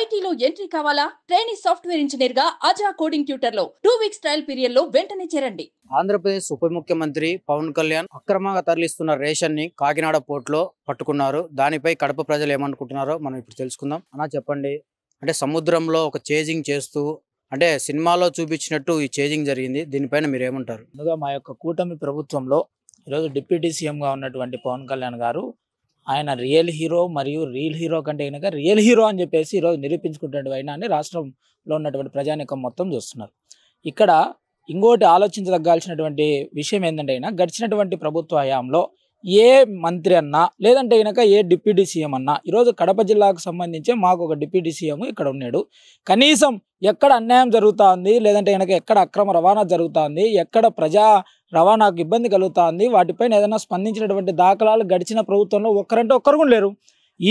ఐటీలో ఎంట్రీ కావాలా training software engineer గా అజా కోడింగ్ ట్యూటర్ లో టూ వీక్స్ ట్రయల్ పీరియడ్ లో వెంటనే చేరండి ఆంధ్రప్రదేశ్ ఉప ముఖ్యమంత్రి పవన్ కళ్యాణ్ అక్రమంగా తరలిస్తున్న రేషన్ ని కాకినాడ పోర్ట్ లో పట్టుకున్నారు దానిపై కడప ప్రజలు ఏమనుకుంటున్నారో మనం ఇప్పుడు తెలుసుకుందాం అలా చెప్పండి అంటే సముద్రంలో ఒక చేజింగ్ చేస్తూ అంటే సినిమాలో చూపించినట్టు ఈ చేజింగ్ జరిగింది దీనిపైన మీరు ఏమంటారు ముందుగా మా యొక్క కూటమి ప్రభుత్వంలో ఈరోజు డిప్యూటీ సీఎంగా ఉన్నటువంటి పవన్ కళ్యాణ్ గారు ఆయన రియల్ హీరో మరియు రియల్ హీరో కంటే కనుక రియల్ హీరో అని చెప్పేసి ఈరోజు నిరూపించుకుంటున్న అయినా అని రాష్ట్రంలో ఉన్నటువంటి ప్రజానికం మొత్తం చూస్తున్నారు ఇక్కడ ఇంకోటి ఆలోచించదగ్గాల్సినటువంటి విషయం ఏంటంటే అయినా గడిచినటువంటి ప్రభుత్వ హయాంలో ఏ మంత్రి అన్నా లేదంటే కనుక ఏ డిప్యూటీ సీఎం అన్నా ఈరోజు కడప జిల్లాకు సంబంధించి మాకు ఒక డిప్యూటీ సీఎం ఇక్కడ ఉన్నాడు కనీసం ఎక్కడ అన్యాయం జరుగుతుంది లేదంటే కనుక ఎక్కడ అక్రమ రవాణా జరుగుతుంది ఎక్కడ ప్రజా రవాణాకు ఇబ్బంది కలుగుతుంది వాటిపైన ఏదైనా స్పందించినటువంటి దాఖలాలు గడిచిన ప్రభుత్వంలో ఒక్కరంటే ఒక్కరు లేరు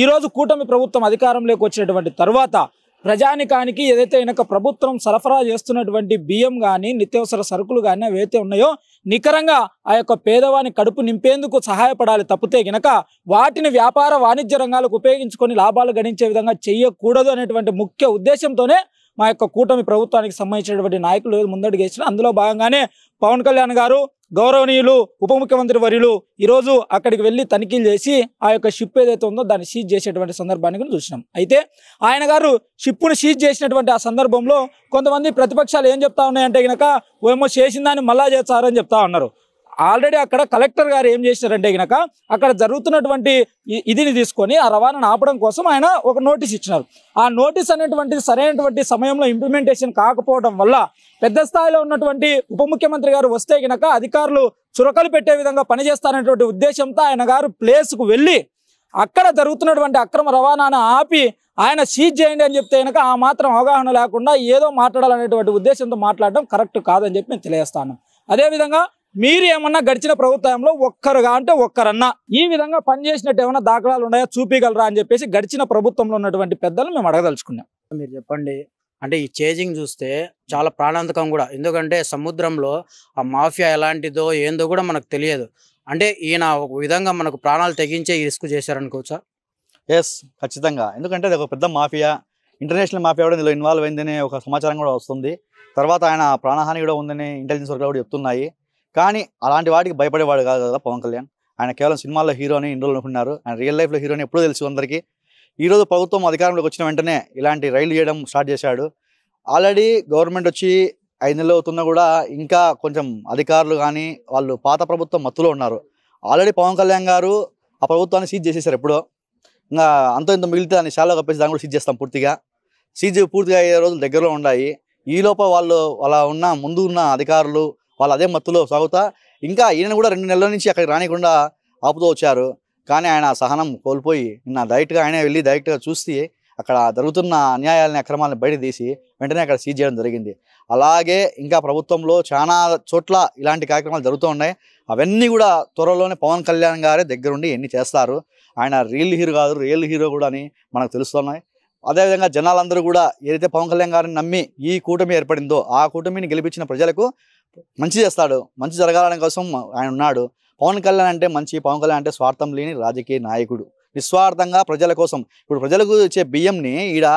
ఈరోజు కూటమి ప్రభుత్వం అధికారంలోకి వచ్చినటువంటి తర్వాత ప్రజానికానికి ఏదైతే వెనక ప్రభుత్వం సరఫరా చేస్తున్నటువంటి బియ్యం కానీ నిత్యావసర సరుకులు కానీ అవి అయితే ఉన్నాయో నికరంగా ఆ యొక్క పేదవాని కడుపు నింపేందుకు సహాయపడాలి తప్పితే గనక వాటిని వ్యాపార వాణిజ్య రంగాలకు ఉపయోగించుకొని లాభాలు గడించే విధంగా చేయకూడదు అనేటువంటి ముఖ్య ఉద్దేశంతోనే మా యొక్క కూటమి ప్రభుత్వానికి సంబంధించినటువంటి నాయకులు వేసిన అందులో భాగంగానే పవన్ కళ్యాణ్ గారు గౌరవనీయులు ఉప ముఖ్యమంత్రి వర్యులు ఈరోజు అక్కడికి వెళ్ళి తనిఖీలు చేసి ఆ యొక్క షిప్ ఏదైతే ఉందో దాన్ని సీజ్ చేసేటువంటి సందర్భాన్ని చూసినాం అయితే ఆయన గారు షిప్ను సీజ్ చేసినటువంటి ఆ సందర్భంలో కొంతమంది ప్రతిపక్షాలు ఏం చెప్తా ఉన్నాయంటే కనుక ఏమో చేసిందాన్ని మళ్ళా చేస్తారని చెప్తా ఉన్నారు ఆల్రెడీ అక్కడ కలెక్టర్ గారు ఏం చేశారంటే కనుక అక్కడ జరుగుతున్నటువంటి ఇదిని తీసుకొని ఆ రవాణాను ఆపడం కోసం ఆయన ఒక నోటీస్ ఇచ్చినారు ఆ నోటీస్ అనేటువంటిది సరైనటువంటి సమయంలో ఇంప్లిమెంటేషన్ కాకపోవడం వల్ల పెద్ద స్థాయిలో ఉన్నటువంటి ఉప ముఖ్యమంత్రి గారు వస్తే గనక అధికారులు చురకలు పెట్టే విధంగా పనిచేస్తారనేటువంటి ఉద్దేశంతో ఆయన గారు ప్లేస్కు వెళ్ళి అక్కడ జరుగుతున్నటువంటి అక్రమ రవాణాను ఆపి ఆయన సీజ్ చేయండి అని చెప్తే కనుక ఆ మాత్రం అవగాహన లేకుండా ఏదో మాట్లాడాలనేటువంటి ఉద్దేశంతో మాట్లాడడం కరెక్ట్ కాదని చెప్పి నేను తెలియజేస్తాను అదేవిధంగా మీరు ఏమన్నా గడిచిన ప్రభుత్వంలో ఒక్కరుగా అంటే ఒక్కరన్నా ఈ విధంగా పనిచేసినట్టు ఏమైనా దాఖలాలు ఉన్నాయా చూపించగలరా అని చెప్పేసి గడిచిన ప్రభుత్వంలో ఉన్నటువంటి పెద్దలు మేము అడగదలుచుకున్నాం మీరు చెప్పండి అంటే ఈ చేజింగ్ చూస్తే చాలా ప్రాణాంతకం కూడా ఎందుకంటే సముద్రంలో ఆ మాఫియా ఎలాంటిదో ఏందో కూడా మనకు తెలియదు అంటే ఈయన ఒక విధంగా మనకు ప్రాణాలు తెగించే రిస్క్ చేశారనుకోవచ్చా ఎస్ ఖచ్చితంగా ఎందుకంటే అది ఒక పెద్ద మాఫియా ఇంటర్నేషనల్ మాఫియా కూడా ఇందులో ఇన్వాల్వ్ అయిందనే ఒక సమాచారం కూడా వస్తుంది తర్వాత ఆయన ప్రాణహాని కూడా ఉందని ఇంటెలిజెన్స్ వర్గాలు కూడా చెప్తున్నాయి కానీ అలాంటి వాటికి భయపడేవాడు కాదు కదా పవన్ కళ్యాణ్ ఆయన కేవలం సినిమాల్లో హీరోని అని రోజులు అనుకున్నారు ఆయన రియల్ లైఫ్లో అని ఎప్పుడూ తెలుసు అందరికీ ఈరోజు ప్రభుత్వం అధికారంలోకి వచ్చిన వెంటనే ఇలాంటి రైలు చేయడం స్టార్ట్ చేశాడు ఆల్రెడీ గవర్నమెంట్ వచ్చి ఐదు నెలలు అవుతున్నా కూడా ఇంకా కొంచెం అధికారులు కానీ వాళ్ళు పాత ప్రభుత్వం మత్తులో ఉన్నారు ఆల్రెడీ పవన్ కళ్యాణ్ గారు ఆ ప్రభుత్వాన్ని సీజ్ చేసేసారు ఎప్పుడో ఇంకా అంత ఇంత మిగిలితే దాన్ని శాలో కప్పేసి దాన్ని కూడా సీజ్ చేస్తాం పూర్తిగా సీజ్ పూర్తిగా అయ్యే రోజులు దగ్గరలో ఉన్నాయి ఈ లోప వాళ్ళు అలా ఉన్న ముందు ఉన్న అధికారులు వాళ్ళు అదే మత్తులో సాగుతా ఇంకా ఈయన కూడా రెండు నెలల నుంచి అక్కడికి రానికుండా ఆపుతూ వచ్చారు కానీ ఆయన సహనం కోల్పోయి నిన్న డైరెక్ట్గా ఆయనే వెళ్ళి డైరెక్ట్గా చూస్తే అక్కడ జరుగుతున్న అన్యాయాలని అక్రమాలను బయట తీసి వెంటనే అక్కడ సీజ్ చేయడం జరిగింది అలాగే ఇంకా ప్రభుత్వంలో చాలా చోట్ల ఇలాంటి కార్యక్రమాలు జరుగుతూ ఉన్నాయి అవన్నీ కూడా త్వరలోనే పవన్ కళ్యాణ్ గారే దగ్గరుండి ఎన్ని చేస్తారు ఆయన రియల్ హీరో కాదు రియల్ హీరో కూడా అని మనకు తెలుస్తున్నాయి అదేవిధంగా జనాలందరూ కూడా ఏదైతే పవన్ కళ్యాణ్ గారిని నమ్మి ఈ కూటమి ఏర్పడిందో ఆ కూటమిని గెలిపించిన ప్రజలకు మంచి చేస్తాడు మంచి జరగాలని కోసం ఆయన ఉన్నాడు పవన్ కళ్యాణ్ అంటే మంచి పవన్ కళ్యాణ్ అంటే స్వార్థం లేని రాజకీయ నాయకుడు నిస్వార్థంగా ప్రజల కోసం ఇప్పుడు ప్రజలకు వచ్చే బియ్యంని ఈడ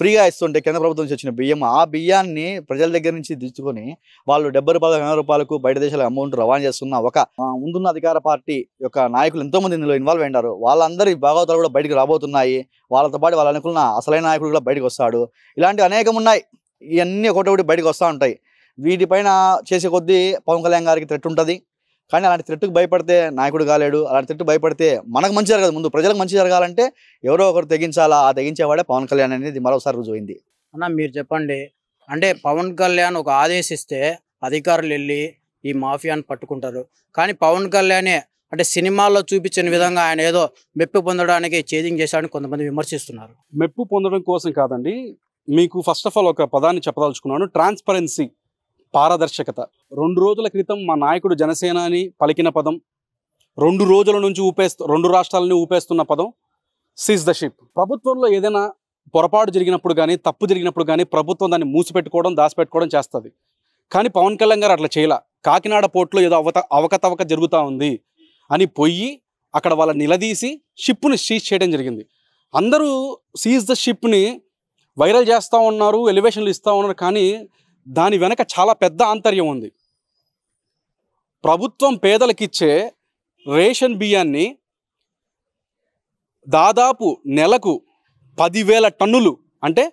ఫ్రీగా ఇస్తుంటే కేంద్ర ప్రభుత్వం నుంచి వచ్చిన బియ్యం ఆ బియ్యాన్ని ప్రజల దగ్గర నుంచి దించుకొని వాళ్ళు డెబ్బై రూపాయలు ఎనభై రూపాయలకు బయట దేశాల అమౌంట్ రవాణా చేస్తున్న ఒక ముందున్న అధికార పార్టీ యొక్క నాయకులు ఎంతోమంది ఇందులో ఇన్వాల్వ్ అయినారు వాళ్ళందరి భాగవతాలు కూడా బయటకు రాబోతున్నాయి వాళ్ళతో పాటు వాళ్ళ అనుకున్న అసలైన నాయకుడు కూడా బయటకు వస్తాడు ఇలాంటివి అనేకం ఉన్నాయి ఇవన్నీ ఒకటి ఒకటి బయటకు వస్తూ ఉంటాయి వీటిపైన చేసే కొద్దీ పవన్ కళ్యాణ్ గారికి థ్రెట్ ఉంటుంది కానీ అలాంటి త్రెట్టుకు భయపడితే నాయకుడు కాలేడు అలాంటి త్రెట్టు భయపడితే మనకు మంచి జరగదు ముందు ప్రజలకు మంచి జరగాలంటే ఎవరో ఒకరు తెగించాలా ఆ తెగించేవాడే పవన్ కళ్యాణ్ అనేది మరోసారి రుజువైంది అన్న మీరు చెప్పండి అంటే పవన్ కళ్యాణ్ ఒక ఆదేశిస్తే అధికారులు వెళ్ళి ఈ మాఫియాను పట్టుకుంటారు కానీ పవన్ కళ్యాణే అంటే సినిమాల్లో చూపించిన విధంగా ఆయన ఏదో మెప్పు పొందడానికి చేజింగ్ చేశాడని కొంతమంది విమర్శిస్తున్నారు మెప్పు పొందడం కోసం కాదండి మీకు ఫస్ట్ ఆఫ్ ఆల్ ఒక పదాన్ని చెప్పదలుచుకున్నాను ట్రాన్స్పరెన్సీ పారదర్శకత రెండు రోజుల క్రితం మా నాయకుడు జనసేనాని పలికిన పదం రెండు రోజుల నుంచి ఊపేస్తు రెండు రాష్ట్రాలని ఊపేస్తున్న పదం సీజ్ ద షిప్ ప్రభుత్వంలో ఏదైనా పొరపాటు జరిగినప్పుడు కానీ తప్పు జరిగినప్పుడు కానీ ప్రభుత్వం దాన్ని మూసిపెట్టుకోవడం దాచిపెట్టుకోవడం చేస్తుంది కానీ పవన్ కళ్యాణ్ గారు అట్లా చేయలా కాకినాడ పోర్టులో ఏదో అవత అవకతవక జరుగుతూ ఉంది అని పోయి అక్కడ వాళ్ళ నిలదీసి షిప్ని సీజ్ చేయడం జరిగింది అందరూ సీజ్ ద షిప్ని వైరల్ చేస్తూ ఉన్నారు ఎలివేషన్లు ఇస్తూ ఉన్నారు కానీ దాని వెనక చాలా పెద్ద ఆంతర్యం ఉంది ప్రభుత్వం పేదలకిచ్చే రేషన్ బియ్యాన్ని దాదాపు నెలకు పదివేల టన్నులు అంటే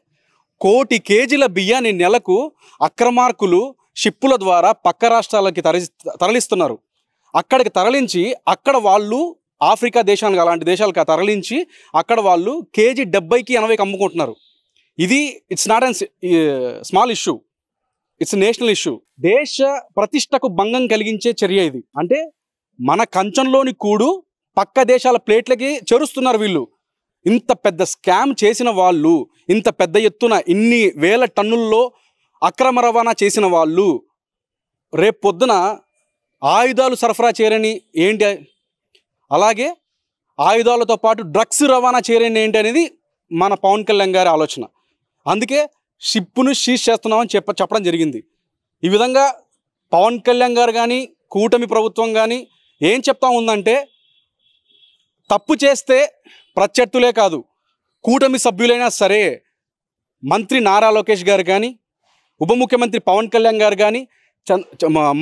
కోటి కేజీల బియ్యాన్ని నెలకు అక్రమార్కులు షిప్పుల ద్వారా పక్క రాష్ట్రాలకి తరలి తరలిస్తున్నారు అక్కడికి తరలించి అక్కడ వాళ్ళు ఆఫ్రికా దేశానికి అలాంటి దేశాలకు తరలించి అక్కడ వాళ్ళు కేజీ డెబ్బైకి ఎనభైకి అమ్ముకుంటున్నారు ఇది it's not an small issue it's national issue దేశ ప్రతిష్టకు భంగం కలిగించే చర్య ఇది అంటే మన కంచంలోని కూడు పక్క దేశాల ప్లేట్లకి చేరుస్తున్నారు వీళ్ళు ఇంత పెద్ద స్కామ్ చేసిన వాళ్ళు ఇంత పెద్ద ఎత్తున ఇన్ని వేల టన్నుల్లో అక్రమ రవాణా చేసిన వాళ్ళు రేపు పొద్దున ఆయుధాలు సరఫరా చేయరని ఏంటి అలాగే ఆయుధాలతో పాటు డ్రగ్స్ రవాణా చేయరని ఏంటి అనేది మన పవన్ కళ్యాణ్ గారి ఆలోచన అందుకే షిప్ను సీజ్ చేస్తున్నామని చెప్ప చెప్పడం జరిగింది ఈ విధంగా పవన్ కళ్యాణ్ గారు కానీ కూటమి ప్రభుత్వం కానీ ఏం చెప్తా ఉందంటే తప్పు చేస్తే ప్రత్యర్థులే కాదు కూటమి సభ్యులైనా సరే మంత్రి నారా లోకేష్ గారు కానీ ఉప ముఖ్యమంత్రి పవన్ కళ్యాణ్ గారు కానీ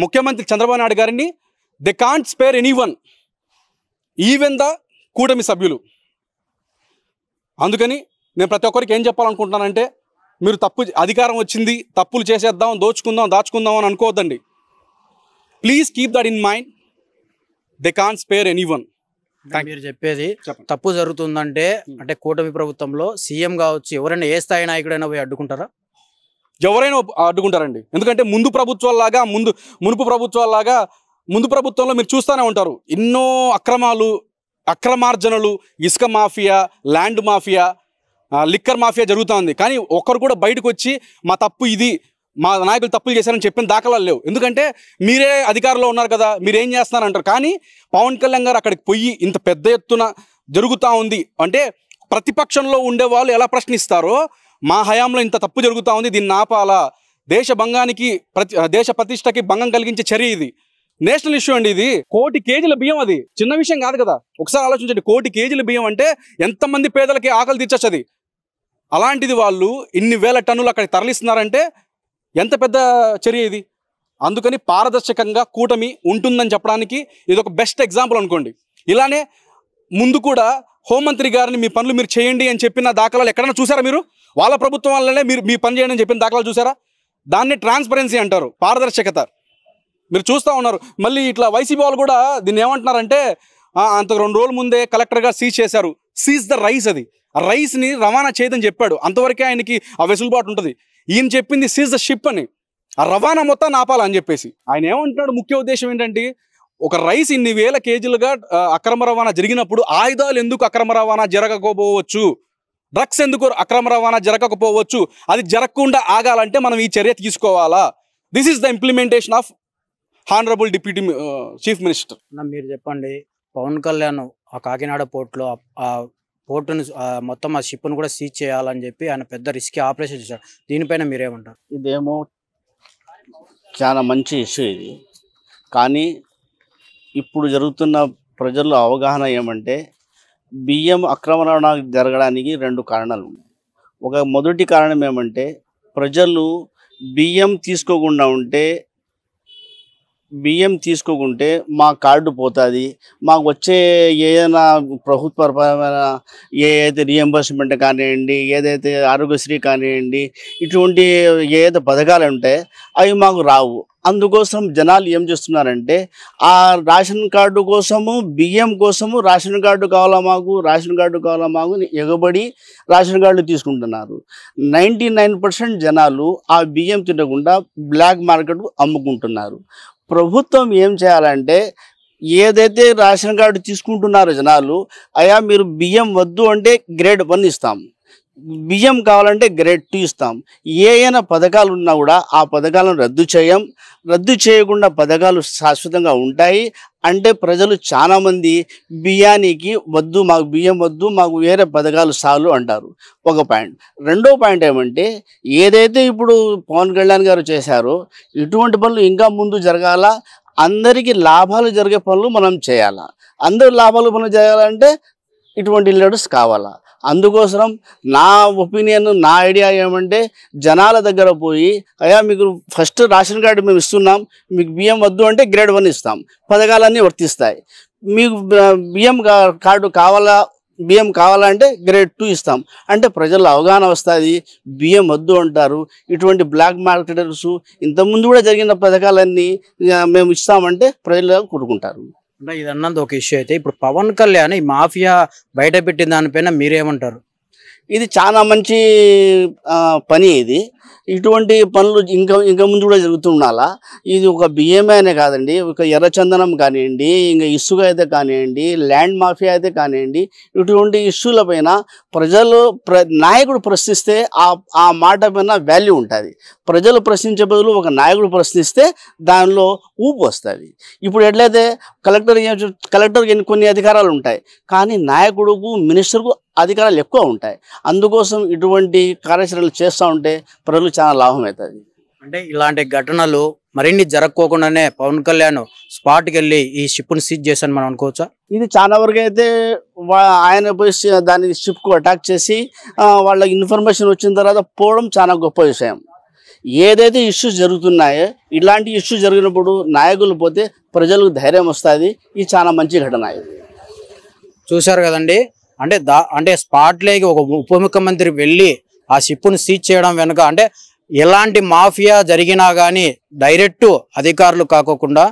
ముఖ్యమంత్రి చంద్రబాబు నాయుడు గారిని they can't spare any one even the కూటమి సభ్యులు అందుకని నేను ప్రతి ఒక్కరికి ఏం చెప్పాలనుకుంటున్నానంటే మీరు తప్పు అధికారం వచ్చింది తప్పులు చేసేద్దాం దోచుకుందాం దాచుకుందాం అని అనుకోవద్దండి please keep that in mind they can't spare any one మీరు చెప్పేది తప్పు జరుగుతుందంటే hmm. అంటే కూటమి ప్రభుత్వంలో సీఎం కావచ్చు ఎవరైనా ఏ స్థాయి నాయకుడైనా పోయి అడ్డుకుంటారా ఎవరైనా అడ్డుకుంటారండి ఎందుకంటే ముందు లాగా ముందు మునుపు లాగా ముందు ప్రభుత్వంలో మీరు చూస్తూనే ఉంటారు ఎన్నో అక్రమాలు అక్రమార్జనలు ఇసుక mafia land mafia liquor mafia జరుగుతుంది కానీ ఒక్కరు కూడా బయటకు వచ్చి మా తప్పు ఇది మా నాయకులు తప్పులు చేశారని చెప్పిన దాఖలాలు లేవు ఎందుకంటే మీరే అధికారంలో ఉన్నారు కదా మీరేం చేస్తున్నారు కానీ పవన్ కళ్యాణ్ గారు అక్కడికి పోయి ఇంత పెద్ద ఎత్తున జరుగుతూ ఉంది అంటే ప్రతిపక్షంలో ఉండే వాళ్ళు ఎలా ప్రశ్నిస్తారో మా హయాంలో ఇంత తప్పు జరుగుతూ ఉంది దీన్ని ఆపాలా దేశ భంగానికి ప్రతి దేశ ప్రతిష్టకి భంగం కలిగించే చర్య ఇది నేషనల్ ఇష్యూ అండి ఇది కోటి కేజీల బియ్యం అది చిన్న విషయం కాదు కదా ఒకసారి ఆలోచించండి కోటి కేజీల బియ్యం అంటే ఎంతమంది పేదలకి ఆకలి తీర్చొచ్చు అది అలాంటిది వాళ్ళు ఇన్ని వేల టన్నులు అక్కడ తరలిస్తున్నారంటే ఎంత పెద్ద చర్య ఇది అందుకని పారదర్శకంగా కూటమి ఉంటుందని చెప్పడానికి ఇది ఒక బెస్ట్ ఎగ్జాంపుల్ అనుకోండి ఇలానే ముందు కూడా హోంమంత్రి గారిని మీ పనులు మీరు చేయండి అని చెప్పిన దాఖలాలు ఎక్కడైనా చూసారా మీరు వాళ్ళ ప్రభుత్వం వల్లనే మీరు మీ పని చేయండి అని చెప్పిన దాఖలాలు చూసారా దాన్ని ట్రాన్స్పరెన్సీ అంటారు పారదర్శకత మీరు చూస్తూ ఉన్నారు మళ్ళీ ఇట్లా వైసీపీ వాళ్ళు కూడా దీన్ని ఏమంటున్నారంటే అంత రెండు రోజుల ముందే కలెక్టర్గా సీజ్ చేశారు సీజ్ ద రైస్ అది రైస్ని రవాణా చేయదని చెప్పాడు అంతవరకే ఆయనకి ఆ వెసులుబాటు ఉంటుంది ఈయన చెప్పింది సీజ్ ద షిప్ అని ఆ రవాణా మొత్తాన్ని ఆపాలని చెప్పేసి ఆయన ఏమంటున్నాడు ముఖ్య ఉద్దేశం ఏంటంటే ఒక రైస్ ఇన్ని వేల కేజీలుగా అక్రమ రవాణా జరిగినప్పుడు ఆయుధాలు ఎందుకు అక్రమ రవాణా జరగకపోవచ్చు డ్రగ్స్ ఎందుకు అక్రమ రవాణా జరగకపోవచ్చు అది జరగకుండా ఆగాలంటే మనం ఈ చర్య తీసుకోవాలా this is the implementation of honourable deputy chief minister మీరు చెప్పండి పవన్ కళ్యాణ్ ఆ కాకినాడ పోర్ట్లో పోర్టును మొత్తం ఆ షిప్ను కూడా సీజ్ చేయాలని చెప్పి ఆయన పెద్ద రిస్క్ ఆపరేషన్ చేశారు దీనిపైన మీరేమంటారు ఇదేమో చాలా మంచి ఇష్యూ ఇది కానీ ఇప్పుడు జరుగుతున్న ప్రజల్లో అవగాహన ఏమంటే బియ్యం అక్రమ రవాణా జరగడానికి రెండు కారణాలు ఉన్నాయి ఒక మొదటి కారణం ఏమంటే ప్రజలు బియ్యం తీసుకోకుండా ఉంటే బియ్యం తీసుకోకుంటే మా కార్డు పోతుంది మాకు వచ్చే ఏదైనా ప్రభుత్వపరమైన ఏదైతే రియంబర్స్మెంట్ కానివ్వండి ఏదైతే ఆరోగ్యశ్రీ కానివ్వండి ఇటువంటి ఏదైతే పథకాలు ఉంటాయి అవి మాకు రావు అందుకోసం జనాలు ఏం చేస్తున్నారంటే ఆ రేషన్ కార్డు కోసము బియ్యం కోసము రేషన్ కార్డు కావాలా మాకు రేషన్ కార్డు కావాలా మాకు ఎగబడి రేషన్ కార్డు తీసుకుంటున్నారు నైంటీ జనాలు ఆ బియ్యం తినకుండా బ్లాక్ మార్కెట్కు అమ్ముకుంటున్నారు ప్రభుత్వం ఏం చేయాలంటే ఏదైతే రేషన్ కార్డు తీసుకుంటున్నారో జనాలు అయా మీరు బియ్యం వద్దు అంటే గ్రేడ్ వన్ ఇస్తాము బియ్యం కావాలంటే గ్రేడ్ టూ ఇస్తాం ఏయైనా పథకాలు ఉన్నా కూడా ఆ పథకాలను రద్దు చేయం రద్దు చేయకుండా పథకాలు శాశ్వతంగా ఉంటాయి అంటే ప్రజలు చాలామంది బియ్యానికి వద్దు మాకు బియ్యం వద్దు మాకు వేరే పథకాలు సాలు అంటారు ఒక పాయింట్ రెండో పాయింట్ ఏమంటే ఏదైతే ఇప్పుడు పవన్ కళ్యాణ్ గారు చేశారో ఇటువంటి పనులు ఇంకా ముందు జరగాల అందరికీ లాభాలు జరిగే పనులు మనం చేయాలా అందరు లాభాలు మనం చేయాలంటే ఇటువంటి లీడర్స్ కావాలా అందుకోసం నా ఒపీనియన్ నా ఐడియా ఏమంటే జనాల దగ్గర పోయి అయ్యా మీకు ఫస్ట్ రేషన్ కార్డు మేము ఇస్తున్నాం మీకు బియ్యం వద్దు అంటే గ్రేడ్ వన్ ఇస్తాం పథకాలన్నీ వర్తిస్తాయి మీకు బియ్యం కార్డు కావాలా బియ్యం కావాలంటే గ్రేడ్ టూ ఇస్తాం అంటే ప్రజల అవగాహన వస్తుంది బియ్యం వద్దు అంటారు ఇటువంటి బ్లాక్ మార్కెటర్స్ ఇంతకుముందు కూడా జరిగిన పథకాలన్నీ మేము ఇస్తామంటే ప్రజలు కూడుకుంటారు అంటే ఇది అన్నది ఒక ఇష్యూ అయితే ఇప్పుడు పవన్ కళ్యాణ్ ఈ మాఫియా బయట పెట్టిన దానిపైన మీరేమంటారు ఇది చాలా మంచి పని ఇది ఇటువంటి పనులు ఇంకా ఇంకా ముందు కూడా జరుగుతుండాలా ఇది ఒక బియ్యమే అనే కాదండి ఒక ఎర్రచందనం కానివ్వండి ఇంకా ఇసుక అయితే కానివ్వండి ల్యాండ్ మాఫియా అయితే కానివ్వండి ఇటువంటి ఇష్యూల పైన ప్రజలు ప్ర నాయకుడు ప్రశ్నిస్తే ఆ ఆ మాట పైన వాల్యూ ఉంటుంది ప్రజలు ప్రశ్నించే బదులు ఒక నాయకుడు ప్రశ్నిస్తే దానిలో ఊపు వస్తుంది ఇప్పుడు ఎట్లయితే కలెక్టర్ కలెక్టర్కి కొన్ని అధికారాలు ఉంటాయి కానీ నాయకుడుకు మినిస్టర్కు అధికారాలు ఎక్కువ ఉంటాయి అందుకోసం ఇటువంటి కార్యాచరణలు చేస్తూ ఉంటే ప్రజలు చాలా లాభం అవుతుంది అంటే ఇలాంటి ఘటనలు మరిన్ని జరగకోకుండానే పవన్ కళ్యాణ్ స్పాట్కి వెళ్ళి ఈ షిప్ను సీజ్ చేశాను మనం అనుకోవచ్చా ఇది చాలా వరకు అయితే ఆయన పోయి దాన్ని షిప్కు అటాక్ చేసి వాళ్ళకి ఇన్ఫర్మేషన్ వచ్చిన తర్వాత పోవడం చాలా గొప్ప విషయం ఏదైతే ఇష్యూస్ జరుగుతున్నాయో ఇలాంటి ఇష్యూ జరిగినప్పుడు నాయకులు పోతే ప్రజలకు ధైర్యం వస్తుంది ఇది చాలా మంచి ఘటన ఇది చూశారు కదండి అంటే దా అంటే స్పాట్లోకి ఒక ఉప ముఖ్యమంత్రి వెళ్ళి ఆ షిప్ను సీజ్ చేయడం వెనుక అంటే ఎలాంటి మాఫియా జరిగినా కానీ డైరెక్ట్ అధికారులు కాకోకుండా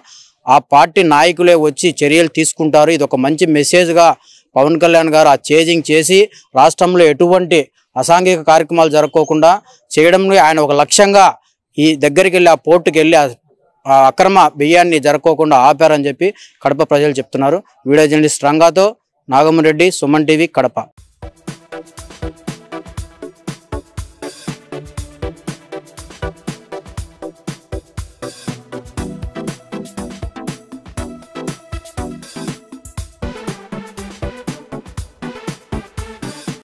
ఆ పార్టీ నాయకులే వచ్చి చర్యలు తీసుకుంటారు ఇది ఒక మంచి మెసేజ్గా పవన్ కళ్యాణ్ గారు ఆ చేజింగ్ చేసి రాష్ట్రంలో ఎటువంటి అసాంఘిక కార్యక్రమాలు జరగకుండా చేయడం ఆయన ఒక లక్ష్యంగా ఈ దగ్గరికి వెళ్ళి ఆ పోర్టుకి వెళ్ళి ఆ అక్రమ బియ్యాన్ని జరగకోకుండా ఆపారని చెప్పి కడప ప్రజలు చెప్తున్నారు వీడియో జర్నలిస్ట్ రంగాతో నాగమరెడ్డి సుమన్ టీవీ కడప